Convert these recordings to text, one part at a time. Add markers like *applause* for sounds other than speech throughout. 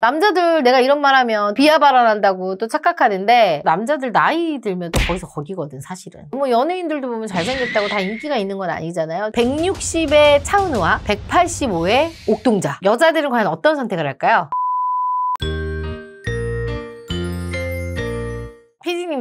남자들 내가 이런 말하면 비하발언한다고또 착각하는데 남자들 나이 들면 또 거기서 거기거든 사실은 뭐 연예인들도 보면 잘생겼다고 다 인기가 있는 건 아니잖아요 160의 차은우와 185의 옥동자 여자들은 과연 어떤 선택을 할까요?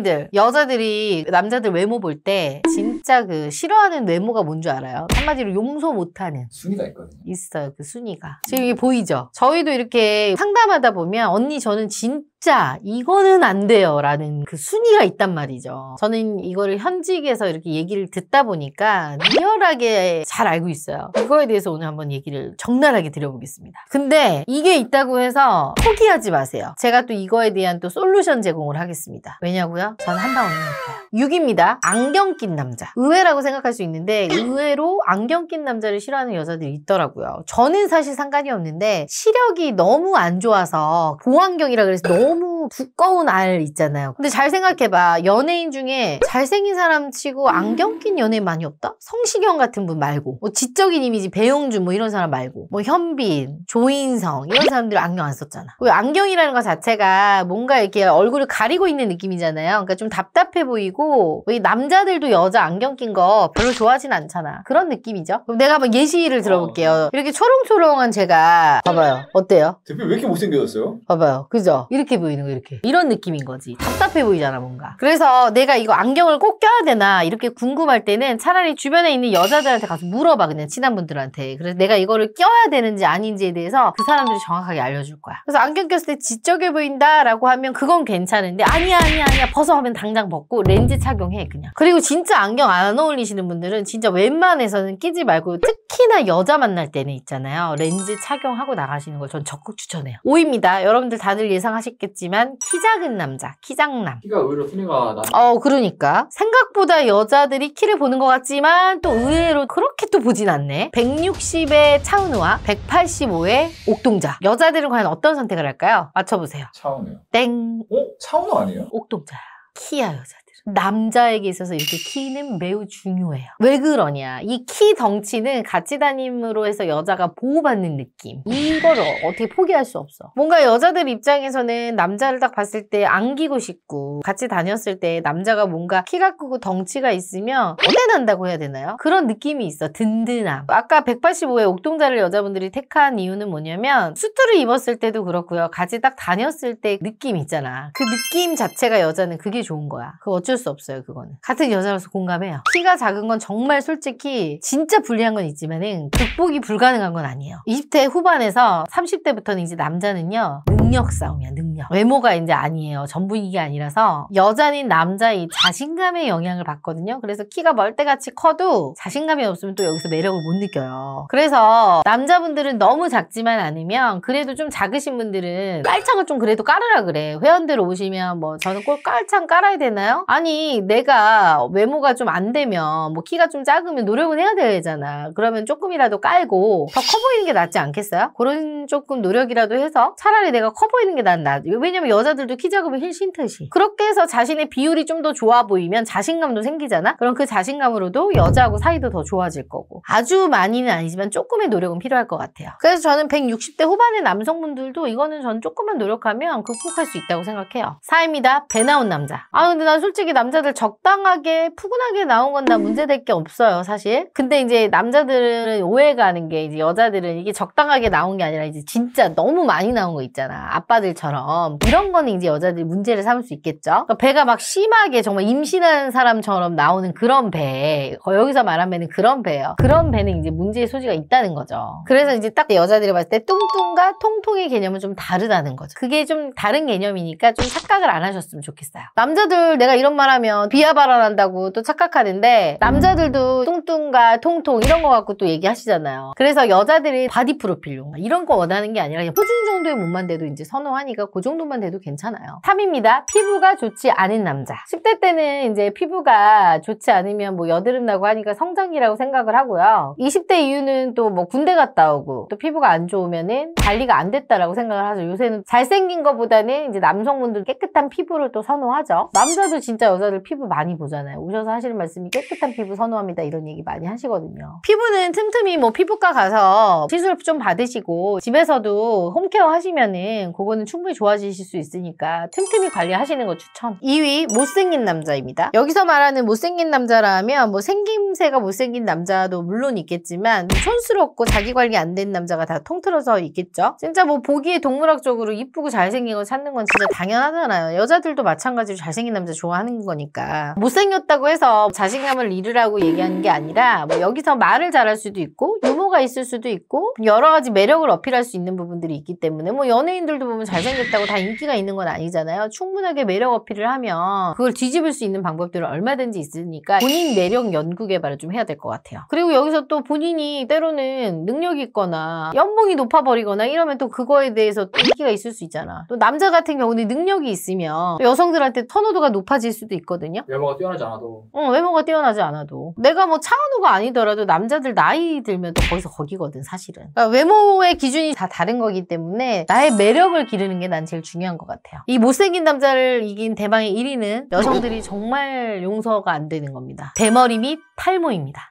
여성들, 여자들이 남자들 외모 볼 때 진짜 그 싫어하는 외모가 뭔 줄 알아요? 한마디로 용서 못하는 순위가 있거든요. 있어요, 그 순위가. 지금 이게 보이죠? 저희도 이렇게 상담하다 보면 언니 저는 진짜 자 이거는 안 돼요 라는 그 순위가 있단 말이죠 저는 이거를 현직에서 이렇게 얘기를 듣다 보니까 리얼하게 잘 알고 있어요 이거에 대해서 오늘 한번 얘기를 적나라하게 드려보겠습니다 근데 이게 있다고 해서 포기하지 마세요 제가 또 이거에 대한 또 솔루션 제공을 하겠습니다 왜냐고요? 전 한방 언니니까요 6입니다 안경 낀 남자 의외라고 생각할 수 있는데 의외로 안경 낀 남자를 싫어하는 여자들이 있더라고요 저는 사실 상관이 없는데 시력이 너무 안 좋아서 보안경이라 그래서 너무 non, 두꺼운 알 있잖아요. 근데 잘 생각해봐. 연예인 중에 잘생긴 사람 치고 안경 낀 연예인 많이 없다? 성시경 같은 분 말고 뭐 지적인 이미지 배용준 뭐 이런 사람 말고 뭐 현빈, 조인성 이런 사람들 안경 안 썼잖아. 그리고 안경이라는 것 자체가 뭔가 이렇게 얼굴을 가리고 있는 느낌이잖아요. 그러니까 좀 답답해 보이고 왜 남자들도 여자 안경 낀 거 별로 좋아하진 않잖아. 그런 느낌이죠. 그럼 내가 한번 예시를 들어볼게요. 어. 이렇게 초롱초롱한 제가 봐봐요. 어때요? 대표 왜 이렇게 못생겨졌어요? 봐봐요. 그죠? 이렇게 보이는 거예요. 이렇게 이런 느낌인 거지 답답해 보이잖아 뭔가 그래서 내가 이거 안경을 꼭 껴야 되나 이렇게 궁금할 때는 차라리 주변에 있는 여자들한테 가서 물어봐 그냥 친한 분들한테 그래서 내가 이거를 껴야 되는지 아닌지에 대해서 그 사람들이 정확하게 알려줄 거야 그래서 안경 꼈을 때 지적해 보인다 라고 하면 그건 괜찮은데 아니야 아니야 아니야 벗어 하면 당장 벗고 렌즈 착용해 그냥 그리고 진짜 안경 안 어울리시는 분들은 진짜 웬만해서는 끼지 말고 특히나 여자 만날 때는 있잖아요 렌즈 착용하고 나가시는 걸 전 적극 추천해요 5입니다 여러분들 다들 예상하셨겠지만 난키 작은 남자, 키장남. 키가 오히려 순위가 낮. 어, 그러니까. 생각보다 여자들이 키를 보는 것 같지만 또 의외로 그렇게 또 보진 않네. 160의 차은우와 185의 옥동자. 여자들은 과연 어떤 선택을 할까요? 맞춰보세요. 차은우요. 땡. 어? 차은우 아니에요? 옥동자야. 키야 여자. 남자에게 있어서 이렇게 키는 매우 중요해요. 왜 그러냐? 이 키 덩치는 같이 다님으로 해서 여자가 보호받는 느낌. 이걸 어떻게 포기할 수 없어. 뭔가 여자들 입장에서는 남자를 딱 봤을 때 안기고 싶고 같이 다녔을 때 남자가 뭔가 키가 크고 덩치가 있으면 어대난다고 해야 되나요? 그런 느낌이 있어. 든든함. 아까 185의 옥동자를 여자분들이 택한 이유는 뭐냐면 수트를 입었을 때도 그렇고요. 같이 딱 다녔을 때 느낌 있잖아. 그 느낌 자체가 여자는 그게 좋은 거야. 그 어쩔 수 없어요 그거는 같은 여자로서 공감해요 키가 작은 건 정말 솔직히 진짜 불리한 건 있지만은 극복이 불가능한 건 아니에요 20대 후반에서 30대부터는 이제 남자는요 능력 싸움이야 능력 외모가 이제 아니에요 전부 이게 아니라서 여자는 남자의 자신감에 영향을 받거든요 그래서 키가 멀 때같이 커도 자신감이 없으면 또 여기서 매력을 못 느껴요 그래서 남자분들은 너무 작지만 않으면 그래도 좀 작으신 분들은 깔창을 좀 그래도 깔으라 그래 회원들 오시면 뭐 저는 꼭 깔창 깔아야 되나요? 아니 내가 외모가 좀 안 되면 뭐 키가 좀 작으면 노력은 해야 되잖아 그러면 조금이라도 깔고 더 커 보이는 게 낫지 않겠어요? 그런 조금 노력이라도 해서 차라리 내가 커 보이는 게 낫나 왜냐면 여자들도 키 작으면 힐신탓이 그렇게 해서 자신의 비율이 좀 더 좋아 보이면 자신감도 생기잖아 그럼 그 자신감으로도 여자하고 사이도 더 좋아질 거고 아주 많이는 아니지만 조금의 노력은 필요할 것 같아요 그래서 저는 160대 후반의 남성분들도 이거는 전 조금만 노력하면 극복할 수 있다고 생각해요 4입니다 배 나온 남자 아 근데 난 솔직히 솔직히 남자들 적당하게 푸근하게 나온 건다 문제될 게 없어요 사실 근데 이제 남자들은 오해가 하는 게 이제 여자들은 이게 적당하게 나온 게 아니라 이제 진짜 너무 많이 나온 거 있잖아 아빠들처럼 이런 거는 이제 여자들이 문제를 삼을 수 있겠죠 그러니까 배가 막 심하게 정말 임신한 사람처럼 나오는 그런 배 여기서 말하면 그런 배예요 그런 배는 이제 문제의 소지가 있다는 거죠 그래서 이제 딱 여자들이 봤을 때 뚱뚱과 통통의 개념은 좀 다르다는 거죠 그게 좀 다른 개념이니까 좀 착각을 안 하셨으면 좋겠어요 남자들 내가 이런 이런 말 하면 비하 발언한다고 또 착각하는데 남자들도 뚱뚱과 통통 이런 거 갖고 또 얘기하시잖아요. 그래서 여자들이 바디 프로필용 이런 거 원하는 게 아니라 그냥 표준 정도의 몸만 돼도 이제 선호하니까 그 정도만 돼도 괜찮아요. 3입니다. 피부가 좋지 않은 남자. 10대 때는 이제 피부가 좋지 않으면 뭐 여드름 나고 하니까 성장이라고 생각을 하고요. 20대 이유는 또 뭐 군대 갔다 오고 또 피부가 안 좋으면은 관리가 안 됐다라고 생각을 하죠. 요새는 잘생긴 거보다는 이제 남성분들 깨끗한 피부를 또 선호하죠. 남자도 진짜 진짜 여자들 피부 많이 보잖아요. 오셔서 하시는 말씀이 깨끗한 피부 선호합니다 이런 얘기 많이 하시거든요. 피부는 틈틈이 뭐 피부과 가서 시술 좀 받으시고 집에서도 홈케어 하시면은 그거는 충분히 좋아지실 수 있으니까 틈틈이 관리하시는 거 추천. 2위 못생긴 남자입니다. 여기서 말하는 못생긴 남자라면 뭐 생김새가 못생긴 남자도 물론 있겠지만 뭐 촌스럽고 자기 관리 안 된 남자가 다 통틀어서 있겠죠. 진짜 뭐 보기에 동물학적으로 이쁘고 잘생긴 거 찾는 건 진짜 당연하잖아요. 여자들도 마찬가지로 잘생긴 남자 좋아하는 있는 거니까 못생겼다고 해서 자신감을 잃으라고 얘기하는 게 아니라 뭐 여기서 말을 잘할 수도 있고 유머가 있을 수도 있고 여러 가지 매력을 어필할 수 있는 부분들이 있기 때문에 뭐 연예인들도 보면 잘생겼다고 다 인기가 있는 건 아니잖아요 충분하게 매력 어필을 하면 그걸 뒤집을 수 있는 방법들은 얼마든지 있으니까 본인 매력 연구 개발을 좀 해야 될 것 같아요 그리고 여기서 또 본인이 때로는 능력이 있거나 연봉이 높아버리거나 이러면 또 그거에 대해서 인기가 있을 수 있잖아 또 남자 같은 경우는 능력이 있으면 여성들한테 선호도가 높아질 수도 있거든요. 외모가 뛰어나지 않아도. 어, 외모가 뛰어나지 않아도. 내가 뭐 차은우가 아니더라도 남자들 나이 들면 또 거기서 거기거든, 사실은. 그러니까 외모의 기준이 다 다른 거기 때문에 나의 매력을 기르는 게 난 제일 중요한 것 같아요. 이 못생긴 남자를 이긴 대망의 1위는 여성들이 정말 용서가 안 되는 겁니다. 대머리 및 탈모입니다.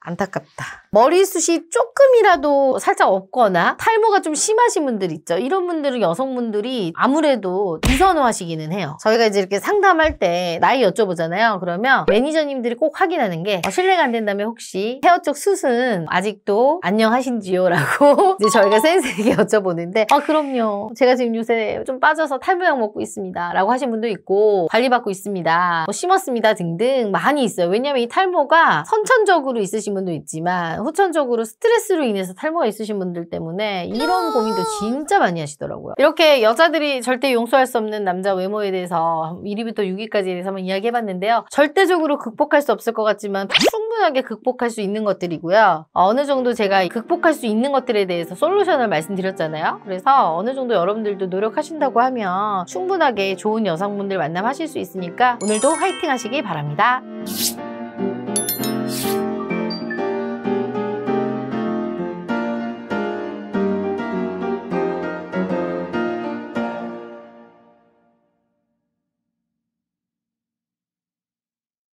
안타깝다. 머리숱이 조금이라도 살짝 없거나 탈모가 좀 심하신 분들 있죠. 이런 분들은 여성분들이 아무래도 비선호하시기는 해요. 저희가 이제 이렇게 상담할 때 나이 여쭤보잖아요. 그러면 매니저님들이 꼭 확인하는 게 어, 실례가 안 된다면 혹시 헤어 쪽 숱은 아직도 안녕하신지요? 라고 *laughs* 이제 저희가 센스에게 여쭤보는데 아 그럼요. 제가 지금 요새 좀 빠져서 탈모약 먹고 있습니다. 라고 하신 분도 있고 관리받고 있습니다. 뭐 심었습니다 등등 많이 있어요. 왜냐면 이 탈모가 선천적으로 있으신 느끼신 분도 있지만 후천적으로 스트레스로 인해서 탈모가 있으신 분들 때문에 이런 아. 고민도 진짜 많이 하시더라고요. 이렇게 여자들이 절대 용서할 수 없는 남자 외모에 대해서 1위부터 6위까지에 대해서 한번 이야기해봤는데요. 절대적으로 극복할 수 없을 것 같지만 충분하게 극복할 수 있는 것들이고요. 어느 정도 제가 극복할 수 있는 것들에 대해서 솔루션을 말씀드렸잖아요. 그래서 어느 정도 여러분들도 노력하신다고 하면 충분하게 좋은 여성분들 만남하실 수 있으니까 오늘도 화이팅 하시기 바랍니다.